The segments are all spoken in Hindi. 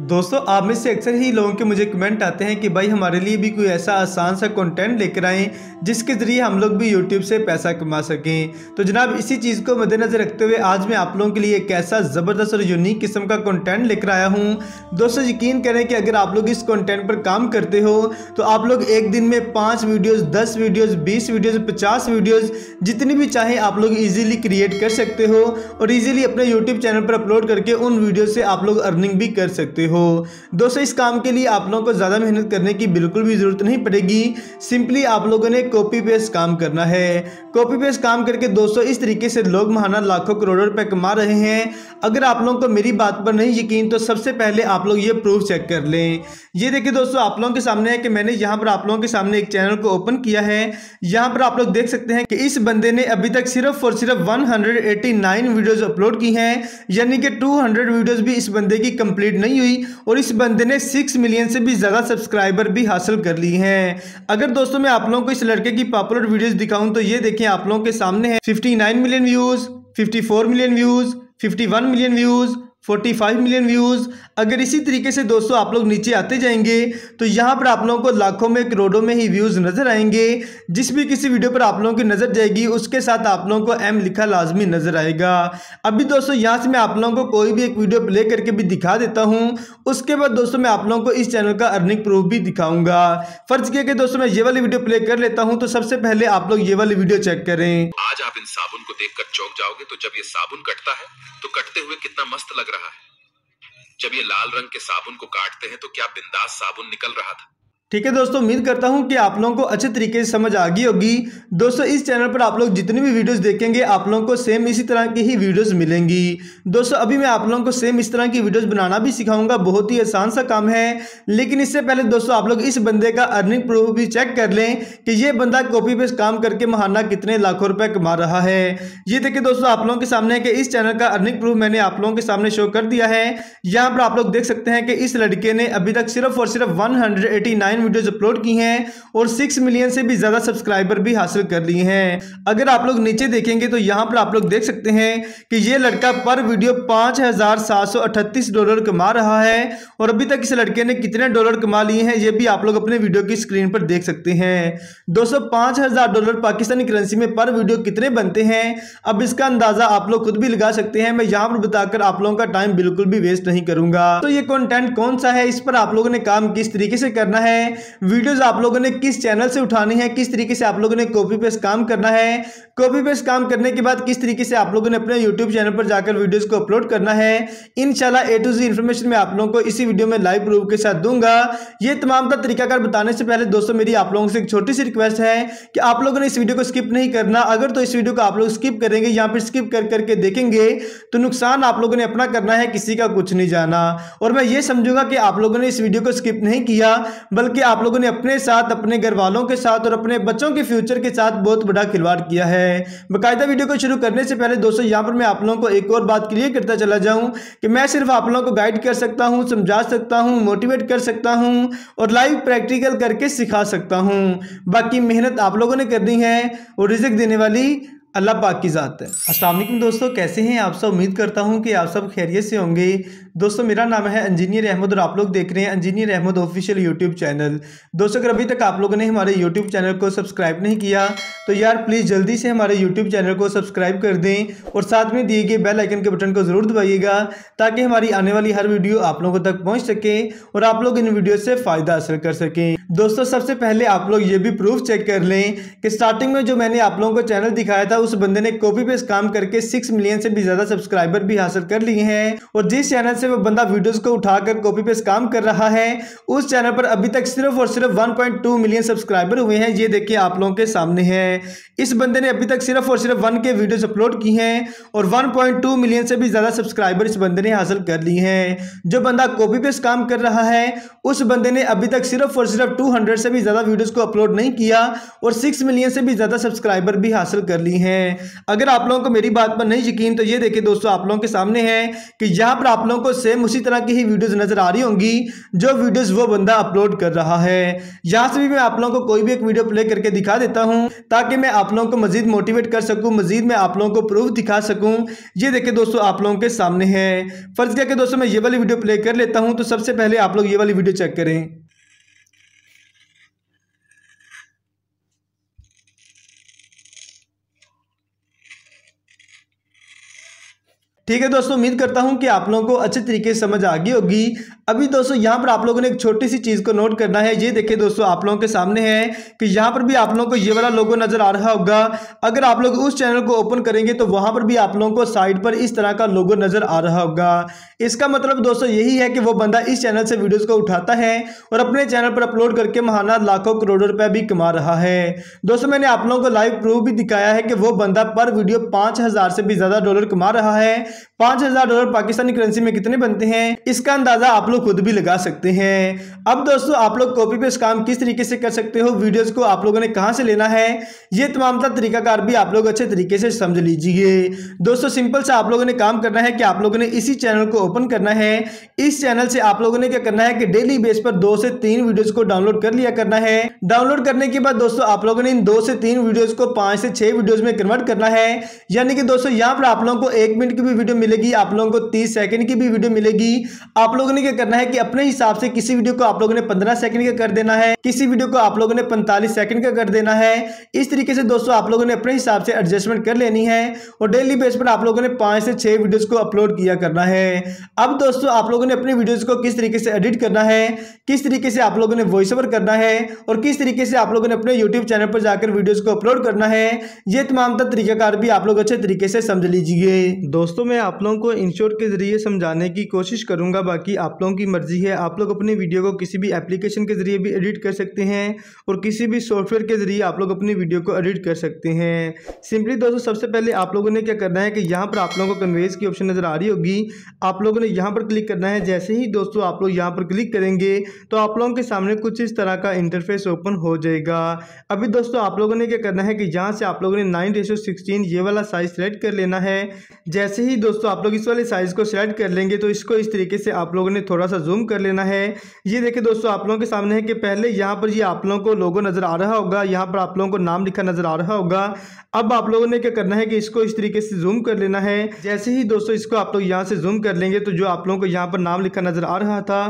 दोस्तों आप में से अक्सर ही लोगों के मुझे कमेंट आते हैं कि भाई हमारे लिए भी कोई ऐसा आसान सा कंटेंट लेकर आएँ जिसके ज़रिए हम लोग भी यूट्यूब से पैसा कमा सकें तो जनाब इसी चीज़ को मद्देनज़र रखते हुए आज मैं आप लोगों के लिए एक ऐसा ज़बरदस्त और यूनिक किस्म का कंटेंट लेकर आया हूँ दोस्तों यकीन करें कि अगर आप लोग इस कॉन्टेंट पर काम करते हो तो आप लोग एक दिन में पाँच वीडियोज़ दस वीडियोज़ बीस वीडियोज़ पचास वीडियोज़ जितनी भी चाहें आप लोग ईजिली क्रिएट कर सकते हो और ईजिली अपने यूट्यूब चैनल पर अपलोड करके उन वीडियो से आप लोग अर्निंग भी कर सकते हो हुए हो दोस्तों इस काम के लिए आप लोगों को ज़्यादा मेहनत करने की बिल्कुल भी ज़रूरत नहीं पड़ेगी सिंपली आप लोगों ने कॉपी पेस्ट काम करना है कॉपी पेस्ट काम करके दोस्तों इस तरीके से लोग महाना लाखों करोड़ों रुपए कमा रहे हैं अगर आप लोगों को मेरी बात पर नहीं यकीन तो सबसे पहले आप लोग ये प्रूफ चेक कर लें ये देखिए दोस्तों आप लोगों के सामने है कि मैंने यहाँ पर आप लोगों के सामने एक चैनल को ओपन किया है यहाँ पर आप लोग देख सकते हैं कि इस बंदे ने अभी तक सिर्फ और सिर्फ 189 वीडियोस अपलोड की हैं यानी कि 200 वीडियोस भी इस बंदे की कंप्लीट नहीं हुई और इस बंदे ने सिक्स मिलियन से भी ज़्यादा सब्सक्राइबर भी हासिल कर ली हैं अगर दोस्तों मैं आप लोगों को इस लड़के की पॉपुलर वीडियोस दिखाऊं तो ये देखें आप लोगों के सामने है 59 million views 54 million views 51 million views 45 million views अगर इसी तरीके से दोस्तों आप लोग नीचे आते जाएंगे तो यहाँ पर आप लोगों को लाखों में करोड़ों में ही व्यूज़ नज़र आएंगे जिस भी किसी वीडियो पर आप लोगों की नज़र जाएगी उसके साथ आप लोगों को एम लिखा लाजमी नज़र आएगा अभी दोस्तों यहाँ से मैं आप लोगों को कोई भी एक वीडियो प्ले करके भी दिखा देता हूँ उसके बाद दोस्तों मैं आप लोगों को इस चैनल का अर्निंग प्रूफ भी दिखाऊंगा फर्ज किया कि दोस्तों मैं ये वाली वीडियो प्ले कर लेता हूँ तो सबसे पहले आप लोग ये वाली वीडियो चेक करें आज आप इन साबुन को कर चौंक जाओगे तो जब ये साबुन कटता है तो कटते हुए कितना मस्त लग रहा रहा है जब ये लाल रंग के साबुन को काटते हैं तो क्या बिंदास साबुन निकल रहा था ठीक है दोस्तों उम्मीद करता हूं कि आप लोगों को अच्छे तरीके से समझ आ गई होगी दोस्तों इस चैनल पर आप लोग जितनी भी वीडियोस देखेंगे आप लोगों को सेम इसी तरह की ही वीडियोस मिलेंगी दोस्तों अभी मैं आप लोगों को सेम इस तरह की वीडियोस बनाना भी सिखाऊंगा बहुत ही आसान सा काम है लेकिन इससे पहले दोस्तों आप लोग इस बंदे का अर्निंग प्रूफ भी चेक कर लें कि ये बंदा कॉपी पेस्ट काम करके महाना कितने लाखों रुपये कमा रहा है ये देखिए दोस्तों आप लोगों के सामने कि इस चैनल का अर्निंग प्रूफ मैंने आप लोगों के सामने शो कर दिया है यहाँ पर आप लोग देख सकते हैं कि इस लड़के ने अभी तक सिर्फ और सिर्फ वन नाइन वीडियोज अपलोड की हैं और सिक्स मिलियन से भी ज़्यादा सब्सक्राइबर भी हासिल कर लिए हैं अगर आप लोग नीचे देखेंगे तो यहाँ पर आप लोग देख सकते हैं कि ये लड़का पर वीडियो पाँच डॉलर कमा रहा है और अभी तक इस लड़के ने कितने डॉलर कमा लिए हैं ये भी आप लोग अपने वीडियो की स्क्रीन पर देख सकते हैं दोस्तों पाँच डॉलर पाकिस्तानी करेंसी में पर वीडियो कितने बनते हैं अब इसका अंदाज़ा आप लोग खुद भी लगा सकते हैं मैं यहाँ पर बताकर आप लोगों का टाइम बिल्कुल भी वेस्ट नहीं करूंगा तो ये कंटेंट कौन सा है इस पर आप लोगों ने काम किस तरीके से करना है हैं वीडियोस आप लोगों ने किस चैनल से उठानी है किस तरीके से आप लोगों ने कॉपी पेस्ट काम करना है कॉपी पेस्ट काम करने के बाद किस तरीके से आप लोगों ने अपने यूट्यूब चैनल पर जाकर वीडियोस को अपलोड करना है इन ए टू जी इन्फॉर्मेशन में आप लोगों को इसी वीडियो में लाइव प्रूफ के साथ दूंगा ये तमाम का तरीकाकार बताने से पहले दोस्तों मेरी आप लोगों से एक छोटी सी रिक्वेस्ट है कि आप लोगों ने इस वीडियो को स्किप नहीं करना अगर तो इस वीडियो को आप लोग स्किप करेंगे या फिर स्किप कर करके देखेंगे तो नुकसान आप लोगों ने अपना करना है किसी का कुछ नहीं जाना और मैं ये समझूंगा कि आप लोगों ने इस वीडियो को स्किप नहीं किया बल्कि कि आप लोगों ने अपने साथ अपने घर वालों के साथ और अपने बच्चों के फ्यूचर के साथ बहुत बड़ा खिलवाड़ किया है बाकायदा वीडियो को शुरू करने से पहले दोस्तों यहाँ पर मैं आप लोगों को एक और बात क्लियर करता चला जाऊँ कि मैं सिर्फ आप लोगों को गाइड कर सकता हूँ समझा सकता हूँ मोटिवेट कर सकता हूँ और लाइव प्रैक्टिकल करके सिखा सकता हूँ बाकी मेहनत आप लोगों ने करनी है और रिजल्ट देने वाली अल्लाह पाक की ज़ात है वालेकुम दोस्तों कैसे हैं आप सब उम्मीद करता हूं कि आप सब खैरियत से होंगे दोस्तों मेरा नाम है इंजीनियर अहमद और आप लोग देख रहे हैं engineer Ahmad official YouTube channel दोस्तों अगर अभी तक आप लोगों ने हमारे यूट्यूब चैनल को सब्सक्राइब नहीं किया तो यार प्लीज़ जल्दी से हमारे यूट्यूब चैनल को सब्सक्राइब कर दें और साथ में दिए गए बेल आइकन के बटन को ज़रूर दबाइएगा ताकि हमारी आने वाली हर वीडियो आप लोगों तक पहुँच सके और आप लोग इन वीडियो से फ़ायदा हासिल कर सकें दोस्तों सबसे पहले आप लोग ये भी प्रूफ चेक कर लें कि स्टार्टिंग में जो मैंने आप लोगों को चैनल दिखाया था उस बंदे ने कॉपी पेस्ट काम करके सिक्स मिलियन से भी ज्यादा सब्सक्राइबर भी हासिल कर लिए हैं और जिस चैनल से वो बंदा वीडियोस को उठाकर कॉपी पेस्ट काम कर रहा है उस चैनल पर अभी तक सिर्फ और सिर्फ 1.2 मिलियन सब्सक्राइबर हुए हैं ये देखिए आप लोगों के सामने है इस बंदे ने अभी तक सिर्फ और सिर्फ वन के वीडियोज अपलोड की है और 1.2 मिलियन से भी ज़्यादा सब्सक्राइबर इस बंदे ने हासिल कर लिए हैं जो बंदा कॉपी पेस्ट काम कर रहा है उस बंदे ने अभी तक सिर्फ और सिर्फ 200 से भी ज़्यादा वीडियोज़ को अपलोड नहीं किया और सिक्स मिलियन से भी ज़्यादा सब्सक्राइबर भी हासिल कर ली है हैं अगर आप लोगों को मेरी बात पर नहीं यकीन तो ये देखिए दोस्तों आप लोगों के सामने है कि यहाँ पर आप लोगों को सेम उसी तरह की ही वीडियोज नज़र आ रही होंगी जो वीडियोज वो बंदा अपलोड कर रहा है यहाँ से भी मैं आप लोगों को कोई भी एक वीडियो प्ले करके दिखा देता हूँ ताकि मैं आप लोगों को मजीद मोटिवेट कर सकूँ मजीद मैं आप लोगों को प्रूफ दिखा सकूँ ये देखिए दोस्तों आप लोगों के सामने है फर्ज क्या कि दोस्तों मैं ये वाली वीडियो प्ले कर लेता हूँ तो सबसे पहले आप लोग ये वाली वीडियो चेक करें ठीक है दोस्तों उम्मीद करता हूँ कि आप लोगों को अच्छे तरीके से समझ आ गई होगी अभी दोस्तों यहाँ पर आप लोगों ने एक छोटी सी चीज़ को नोट करना है ये देखिए दोस्तों आप लोगों के सामने है कि यहाँ पर भी आप लोगों को ये वाला लोगो नज़र आ रहा होगा अगर आप लोग उस चैनल को ओपन करेंगे तो वहाँ पर भी आप लोगों को साइड पर इस तरह का लोगो नज़र आ रहा होगा इसका मतलब दोस्तों यही है कि वो बंदा इस चैनल से वीडियोज़ को उठाता है और अपने चैनल पर अपलोड करके महाना लाखों करोड़ों रुपया भी कमा रहा है दोस्तों मैंने आप लोगों को लाइव प्रूफ भी दिखाया है कि वो बंदा पर वीडियो पाँच हज़ार से भी ज़्यादा डॉलर कमा रहा है पाँच हज़ार डॉलर पाकिस्तानी करेंसी में कितने बनते हैं इसका अंदाज़ा आप लोग लोग खुद भी लगा सकते हैं अब दोस्तों आप लोग कॉपी पेस्ट काम किस तरीके से कर सकते हो वीडियोस को आप लोगों ने कहाँ से लेना है ये तमाम तरीकाकार भी आप लोग अच्छे तरीके से समझ लीजिए दोस्तों सिंपल सा आप लोगों ने काम करना है कि आप लोगों ने इसी चैनल को ओपन करना है इस चैनल से आप लोगों ने क्या करना है कि डेली बेस पर दो से तीन वीडियोज को डाउनलोड कर लिया करना है डाउनलोड करने के बाद दोस्तों आप लोगों ने इन दो से तीन वीडियोज को पांच से छह वीडियोज में कन्वर्ट करना है यानी कि दोस्तों यहाँ पर आप लोगों को एक मिनट की भी वीडियो मिलेगी आप लोगों को तीस सेकेंड की भी वीडियो मिलेगी आप लोगों ने क्या करना है कि अपने हिसाब से किसी वीडियो को आप लोगों ने 15 सेकंड का कर देना है किसी वीडियो को आप लोगों ने 45 सेकंड का कर देना है इस तरीके से दोस्तों आप लोगों ने अपने हिसाब से एडजस्टमेंट कर लेनी है और डेली बेस पर आप लोगों ने पांच से छह वीडियोज़ को अपलोड किया करना है अब दोस्तों आप लोगों ने अपने वीडियोज़ को किस तरीके से एडिट करना है किस तरीके से आप लोगों ने वॉइस ओवर करना है और किस तरीके से आप लोगों ने अपने यूट्यूब चैनल पर जाकर वीडियोज़ को अपलोड करना है ये तमाम तरीकाकार भी आप लोग अच्छे तरीके से समझ लीजिए दोस्तों मैं आप लोगों को इंश्योर के जरिए समझाने की कोशिश करूंगा बाकी आप लोगों लोगों की मर्ज़ी है आप लोग अपनी वीडियो को किसी भी एप्लीकेशन के ज़रिए भी एडिट कर सकते हैं और किसी भी सॉफ्टवेयर के ज़रिए आप लोग अपनी वीडियो को एडिट कर सकते हैं सिंपली दोस्तों सबसे पहले आप लोगों ने क्या करना है कि यहाँ पर आप लोगों को कन्वेज की ऑप्शन नज़र आ रही होगी आप लोगों ने यहाँ पर क्लिक करना है जैसे ही दोस्तों आप लोग यहाँ पर क्लिक करेंगे तो आप लोगों के सामने कुछ इस तरह का इंटरफेस ओपन हो जाएगा अभी दोस्तों आप लोगों ने क्या करना है कि यहाँ से आप लोगों ने नाइन रेशो सिक्सटीन ये वाला साइज़ सेलेक्ट कर लेना है जैसे ही दोस्तों आप लोग इस वाले साइज़ को सेलेक्ट कर लेंगे तो इसको इस तरीके से आप लोगों ने थोड़ा थोड़ा सा जूम कर लेना है ये देखिए दोस्तों आप लोगों के सामने है कि पहले यहाँ पर ये आप लोगों को लोगो नज़र आ रहा होगा यहाँ पर आप लोगों को नाम लिखा नज़र आ रहा होगा अब आप लोगों ने क्या करना है कि इसको इस तरीके से जूम कर लेना है जैसे ही दोस्तों इसको आप लोग यहाँ से जूम कर लेंगे तो जो आप लोगों को यहाँ पर नाम लिखा नज़र आ रहा था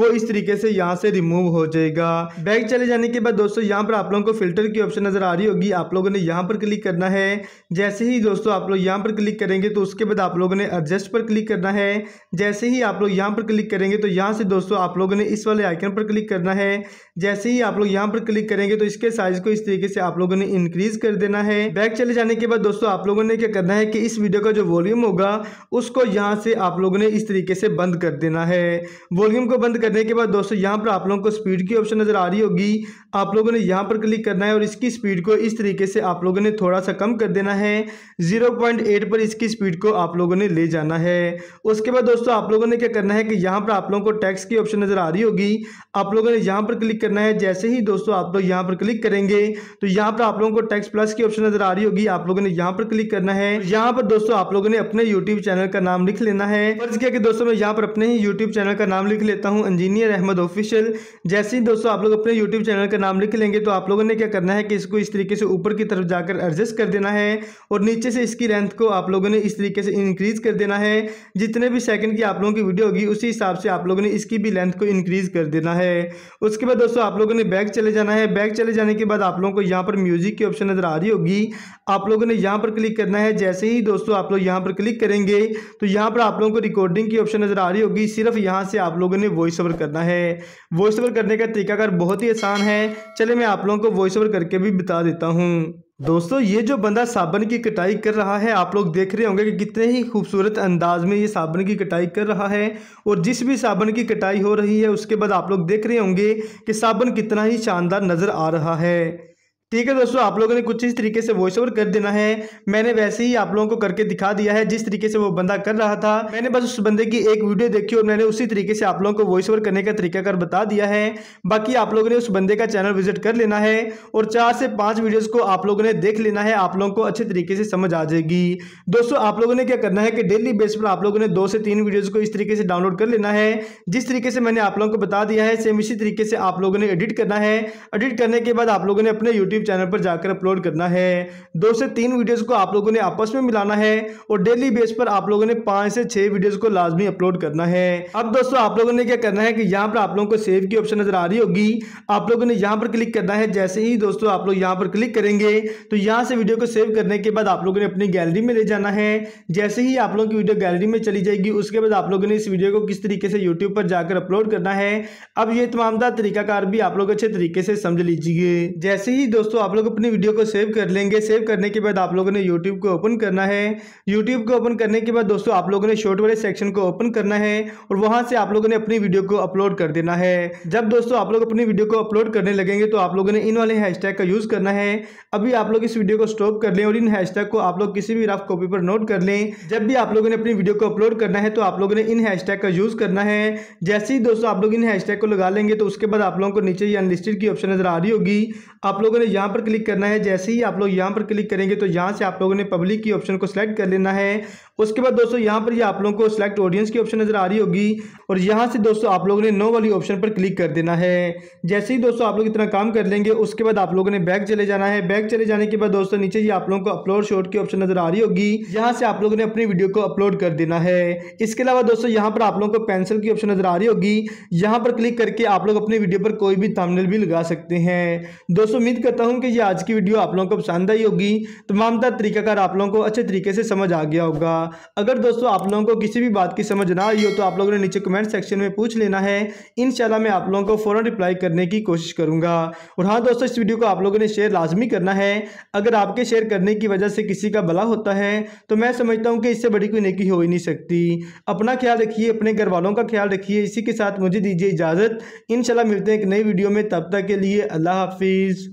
वो इस तरीके से यहाँ से रिमूव हो जाएगा बैग चले जाने के बाद दोस्तों यहाँ पर आप लोगों को फिल्टर की ऑप्शन नज़र आ रही होगी आप लोगों ने यहाँ पर क्लिक करना है जैसे ही दोस्तों आप लोग यहाँ पर क्लिक करेंगे तो उसके बाद आप लोगों ने एडजस्ट पर क्लिक करना है जैसे ही आप लोग यहाँ पर क्लिक करेंगे तो तो यहाँ से दोस्तों आप लोगों ने इस वाले आइकन पर क्लिक करना है जैसे ही आप लोग यहाँ पर क्लिक करेंगे तो इसके साइज को इस तरीके से आप लोगों ने इंक्रीज कर देना है बैक चले जाने के बाद दोस्तों आप लोगों ने क्या करना है कि इस वीडियो का जो वॉल्यूम होगा उसको यहाँ से आप लोगों ने इस तरीके से बंद कर देना है वॉल्यूम को बंद करने के बाद दोस्तों यहाँ पर आप लोगों को स्पीड की ऑप्शन नजर आ रही होगी आप लोगों ने यहाँ पर क्लिक करना है और इसकी स्पीड को इस तरीके से आप लोगों ने थोड़ा सा कम कर देना है जीरो पर इसकी स्पीड को आप लोगों ने ले जाना है उसके बाद दोस्तों आप लोगों ने क्या करना है कि यहाँ पर आप लोगों को टैक्स की ऑप्शन नज़र आ रही होगी आप लोगों ने यहाँ पर क्लिक करना है जैसे ही दोस्तों आप लोग यहाँ पर क्लिक करेंगे तो यहाँ पर आप लोगों को टैक्स प्लस की ऑप्शन नज़र आ रही होगी आप लोगों ने यहाँ पर क्लिक करना है यहाँ पर दोस्तों आप लोगों ने अपने यूट्यूब चैनल का नाम लिख लेना है फर्ज किया कि दोस्तों मैं यहाँ पर अपने ही यूट्यूब चैनल का नाम लिख लेता हूँ इंजीनियर अहमद ऑफिशियल जैसे ही दोस्तों आप लोग अपने यूट्यूब चैनल का नाम लिख लेंगे तो आप लोगों ने क्या करना है कि इसको इस तरीके से ऊपर की तरफ जाकर एडजस्ट कर देना है और नीचे से इसकी लेंथ को आप लोगों ने इस तरीके से इंक्रीज कर देना है जितने भी सेकंड की आप लोगों की वीडियो होगी उसी हिसाब से आप लोगों ने इसकी भी लेंथ को इंक्रीज़ कर देना है उसके बाद दोस्तों आप लोगों ने बैक चले जाना है बैक चले जाने के बाद आप लोगों को यहाँ पर म्यूज़िक की ऑप्शन नज़र आ रही होगी आप लोगों ने यहाँ पर क्लिक करना है जैसे ही दोस्तों आप लोग यहाँ पर क्लिक करेंगे तो यहाँ पर आप लोगों को रिकॉर्डिंग की ऑप्शन नज़र आ रही होगी सिर्फ यहाँ से आप लोगों ने वॉइस ओवर करना है वॉइस ओवर करने का तरीकाकार बहुत ही आसान है चले मैं आप लोगों को वॉइस ओवर करके भी बता देता हूँ दोस्तों ये जो बंदा साबन की कटाई कर रहा है आप लोग देख रहे होंगे कि कितने ही खूबसूरत अंदाज में ये साबन की कटाई कर रहा है और जिस भी साबन की कटाई हो रही है उसके बाद आप लोग देख रहे होंगे कि साबन कितना ही शानदार नज़र आ रहा है ठीक है दोस्तों आप लोगों ने कुछ इस तरीके से वॉइस ओवर कर देना है मैंने वैसे ही आप लोगों को करके दिखा दिया है जिस तरीके से वो बंदा कर रहा था मैंने बस उस बंदे की एक वीडियो देखी और मैंने उसी तरीके से आप लोगों को वॉइस ओवर करने का तरीका कर बता दिया है बाकी आप लोगों ने उस बंदे का चैनल विजिट कर लेना है और चार से पांच वीडियोज़ को आप लोगों ने देख लेना है आप लोगों को अच्छे तरीके से समझ आ जाएगी दोस्तों आप लोगों ने क्या करना है कि डेली बेस पर आप लोगों ने दो से तीन वीडियोज़ को इस तरीके से डाउनलोड कर लेना है जिस तरीके से मैंने आप लोगों को बता दिया है सेम इसी तरीके से आप लोगों ने एडिट करना है एडिट करने के बाद आप लोगों ने अपने यूट्यूब यूट्यूब चैनल पर जाकर अपलोड करना है दो से तीन वीडियोस को आप लोगों ने आपस में मिलाना है और डेली बेस पर आप लोगों ने पांच से छह वीडियोस को लाजमी अपलोड करना है अब दोस्तों आप लोगों ने क्या करना है कि यहाँ पर आप लोगों को सेव की ऑप्शन नजर आ रही होगी आप लोगों ने यहाँ पर क्लिक करना है जैसे ही दोस्तों आप लोग यहाँ पर क्लिक करेंगे तो यहाँ से वीडियो को सेव करने के बाद आप लोगों ने अपनी गैलरी में ले जाना है जैसे ही आप लोगों की वीडियो गैलरी में चली जाएगी उसके बाद आप लोगों ने इस वीडियो को किस तरीके से यूट्यूब पर जाकर अपलोड करना है अब ये तमामदार तरीकाकार भी आप लोग अच्छे तरीके से समझ लीजिए जैसे ही दोस्तों दोस्तों आप लोग अपनी वीडियो को सेव कर लेंगे सेव करने के बाद आप लोगों ने यूट्यूब को ओपन करना है यूट्यूब को ओपन करने के बाद दोस्तों आप लोगों ने शॉर्ट वाले सेक्शन को ओपन करना है और वहां से आप लोगों ने अपनी वीडियो को अपलोड कर देना है जब दोस्तों आप लोग अपनी वीडियो को अपलोड करने लगेंगे तो आप लोगों ने इन वाले हैश का यूज़ करना है अभी आप लोग इस वीडियो को स्टॉप कर लें और इन हैश को आप लोग किसी भी राफ कॉपी पर नोट कर लें जब भी आप लोगों ने अपनी वीडियो को अपलोड करना है तो आप लोगों ने इन हैश का यूज़ करना है जैसे ही दोस्तों आप लोग इन हैश को लगा लेंगे तो उसके बाद आप लोगों को नीचे ही अनलिस्टेड की ऑप्शन नजर आ रही होगी आप लोगों ने यहाँ पर क्लिक करना है जैसे ही आप लोग यहाँ पर क्लिक करेंगे तो यहाँ से आप लोगों ने पब्लिक की ऑप्शन को सिलेक्ट कर लेना है उसके बाद दोस्तों यहाँ पर ये यह आप लोगों को सिलेक्ट ऑडियंस की ऑप्शन नज़र आ रही होगी और यहाँ से दोस्तों आप लोगों ने नो वाली ऑप्शन पर क्लिक कर देना है जैसे ही दोस्तों आप लोग इतना काम कर लेंगे उसके बाद आप लोगों ने बैक चले जाना है बैक चले जाने के बाद दोस्तों नीचे ये आप लोगों को अपलोड शॉर्ट की ऑप्शन नज़र आ रही होगी यहाँ से आप लोगों ने अपनी वीडियो को अपलोड कर देना है इसके अलावा दोस्तों यहाँ पर आप लोगों को पेंसिल की ऑप्शन नज़र आ रही होगी यहाँ पर क्लिक करके आप लोग अपनी वीडियो पर कोई भी थामनेल भी लगा सकते हैं दोस्तों उम्मीद करता करता हूँ कि ये आज की वीडियो आप लोगों को पसंद आई होगी तमाम तर तरीकाकार आप लोगों को अच्छे तरीके से समझ आ गया होगा अगर दोस्तों आप लोगों को किसी भी बात की समझ ना आई हो तो आप लोगों ने नीचे कमेंट सेक्शन में पूछ लेना है इन मैं आप लोगों को फ़ौरन रिप्लाई करने की कोशिश करूँगा और हाँ दोस्तों इस वीडियो को आप लोगों ने शेयर लाजमी करना है अगर आपके शेयर करने की वजह से किसी का भला होता है तो मैं समझता हूँ कि इससे बड़ी कोई नेकी हो ही नहीं सकती अपना ख्याल रखिए अपने घर वालों का ख्याल रखिए इसी के साथ मुझे दीजिए इजाज़त इन मिलते हैं एक नई वीडियो में तब तक के लिए अल्लाह हाफिज़